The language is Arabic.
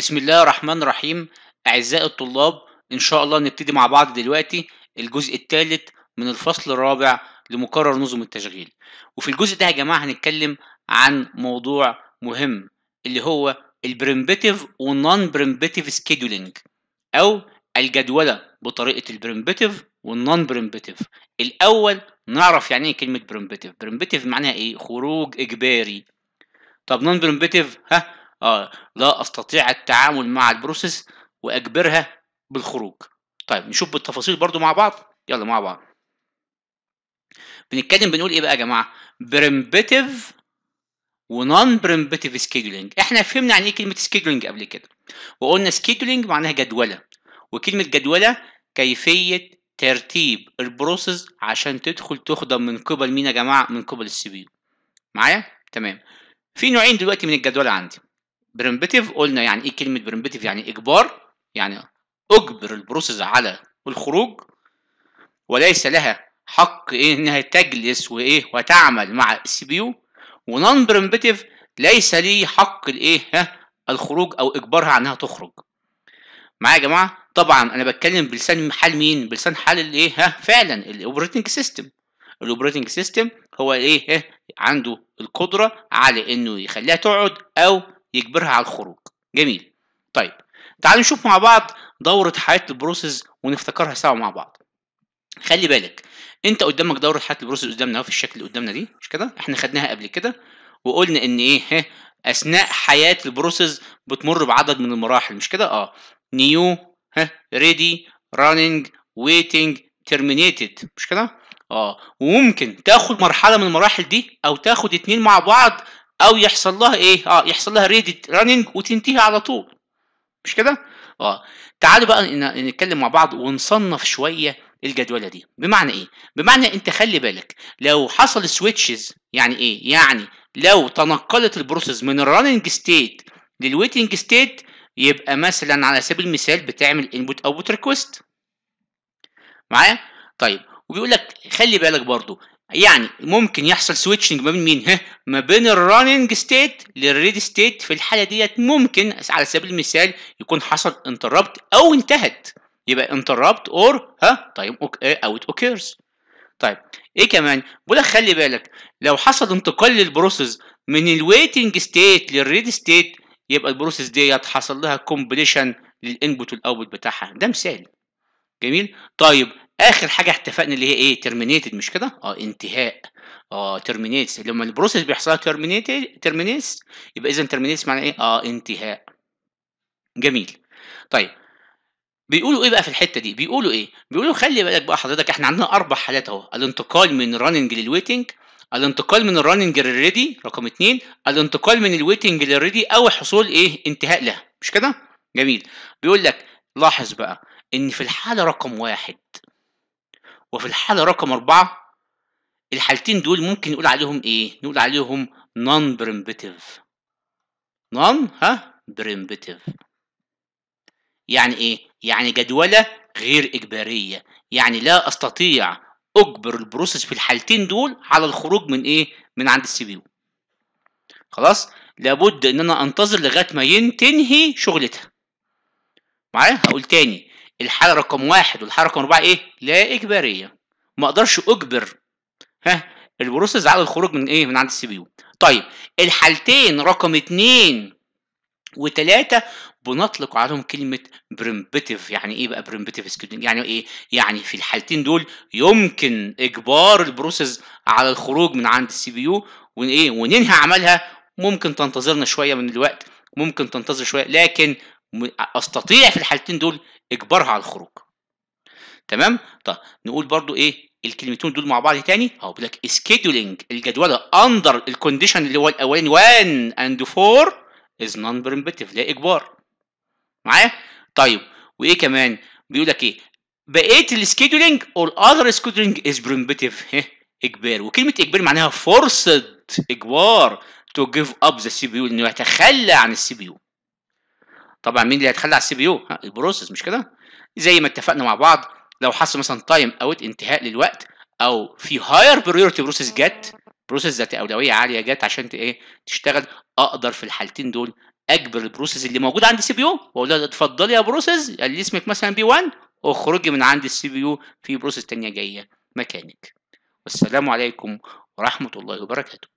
بسم الله الرحمن الرحيم أعزائي الطلاب إن شاء الله نبتدي مع بعض دلوقتي الجزء الثالث من الفصل الرابع لمقرر نظم التشغيل وفي الجزء ده يا جماعة هنتكلم عن موضوع مهم اللي هو البريمبتيف والنون بريمبتيف سكيدولينج أو الجدولة بطريقة البريمبتيف والنون بريمبتيف الأول نعرف يعني ايه كلمة بريمبتيف بريمبتيف معناها ايه خروج إجباري طب نون بريمبتيف ها اه لا استطيع التعامل مع البروسيس واجبرها بالخروج طيب نشوف بالتفاصيل برضو مع بعض يلا مع بعض بنتكلم بنقول ايه بقى يا جماعه بريمبتيف ونون بريمبتيف سكيدولينج احنا فهمنا يعني ايه كلمه سكيدولينج قبل كده وقلنا سكيدولينج معناها جدوله وكلمه جدوله كيفيه ترتيب البروسيس عشان تدخل تخدم من قبل مين يا جماعه من قبل السي بي يو معايا تمام في نوعين دلوقتي من الجدوله عندي برمبتيف قلنا يعني ايه كلمه برمبتيف يعني اجبار يعني اجبر البروسيس على الخروج وليس لها حق ايه انها تجلس وايه وتعمل مع السي بي يو ونون برمبتيف ليس لي حق الايه ها الخروج او اجبارها انها تخرج معايا يا جماعه طبعا انا بتكلم بلسان حال مين بلسان حال الايه ها فعلا الاوبريتنج سيستم الاوبريتنج سيستم هو الايه ها عنده القدره على انه يخليها تقعد او يجبرها على الخروج جميل طيب تعالوا نشوف مع بعض دورة حياة البروسيس ونفتكرها سوا مع بعض خلي بالك انت قدامك دورة حياة البروسيس قدامنا اهو في الشكل اللي قدامنا دي مش كده احنا خدناها قبل كده وقلنا ان ايه اثناء حياة البروسيس بتمر بعدد من المراحل مش كده اه نيو ها ريدي راننج ويتنج ترمينيتد مش كده اه وممكن تاخد مرحله من المراحل دي او تاخد اتنين مع بعض او يحصل لها ايه اه يحصل لها ريدد راننج وتنتهي على طول مش كده اه تعالوا بقى نتكلم مع بعض ونصنف شويه الجدوله دي بمعنى ايه بمعنى انت خلي بالك لو حصل سويتشز يعني ايه يعني لو تنقلت البروسيس من الراننج ستيت للويتنج ستيت يبقى مثلا على سبيل المثال بتعمل انبوت اوت ريكويست معايا طيب وبيقول لك خلي بالك برضو يعني ممكن يحصل سويتشنج ما بين مين ها ما بين الرننج ستيت للريد ستيت في الحاله ديت ممكن على سبيل المثال يكون حصل انتربت او انتهت يبقى انتربت اور ها تايم اوت اوكيرز طيب ايه كمان بقول لك خلي بالك لو حصل انتقال للبروسيس من الويتنج ستيت للريد ستيت يبقى البروسيس ديت حصل لها كومبليشن للانبوت والاوتبوت بتاعها ده مثال جميل طيب اخر حاجه اتفقنا اللي هي ايه ترمينيتد مش كده اه انتهاء اه ترمينيتس لما البروسيس بيحصلها ترمينيتد ترمينيتس يبقى اذا ترمينيتس معناه ايه اه انتهاء جميل طيب بيقولوا ايه بقى في الحته دي بيقولوا ايه بيقولوا خلي بالك بقى حضرتك احنا عندنا اربع حالات اهو الانتقال من راننج للويتنج الانتقال من الراننج للريدي رقم اتنين الانتقال من الويتنج للريدي او حصول ايه انتهاء لها مش كده جميل بيقول لك لاحظ بقى ان في الحاله رقم واحد وفي الحالة رقم أربعة الحالتين دول ممكن نقول عليهم إيه؟ نقول عليهم نون primitive نون ها primitive يعني إيه؟ يعني جدولة غير إجبارية يعني لا أستطيع أجبر البروسيس في الحالتين دول على الخروج من إيه؟ من عند السي بي يو خلاص؟ لابد إن أنا أنتظر لغاية ما تنهي شغلتها معايا؟ هقول تاني الحاله رقم واحد والحاله رقم اربعه ايه؟ لا اجباريه ما اقدرش اجبر ها البروسيس على الخروج من ايه؟ من عند السي بي يو طيب الحالتين رقم اتنين وتلاتة بنطلق عليهم كلمة بريمبتيف يعني ايه بقى بريمبتيف سكيدولينج يعني ايه يعني في الحالتين دول يمكن اجبار البروسيس على الخروج من عند السي بي يو وايه؟ وننهي عملها ممكن تنتظرنا شوية من الوقت ممكن تنتظر شوية لكن استطيع في الحالتين دول اجبارها على الخروج تمام طب نقول برضو ايه الكلمتين دول مع بعض تاني اهو بيقول لك سكيدولينج الجدول اندر الكونديشن اللي هو الاولاني 1 اند 4 از نون بريمبتيف لا اجبار معايا طيب وايه كمان بيقول لك ايه بقيه السكيدولينج اور اذر سكيدولينج از بريمبتيف اجبار وكلمه اجبار معناها فورسد اجبار تو جيف اب ذا سي بي يو انه يتخلى عن السي بي يو طبعا مين اللي هيتخلى على السي بي يو البروسيس مش كده زي ما اتفقنا مع بعض لو حصل مثلا تايم اوت انتهاء للوقت او في هاير بريورتي بروسيس جت بروسيس ذات اولويه عاليه جت عشان ايه تشتغل اقدر في الحالتين دول اجبر البروسيس اللي موجود عند السي بي يو واقول لها اتفضلي يا بروسيس اللي اسمك مثلا بي 1 اخرجي من عند السي بي يو في بروسيس ثانيه جايه مكانك والسلام عليكم ورحمه الله وبركاته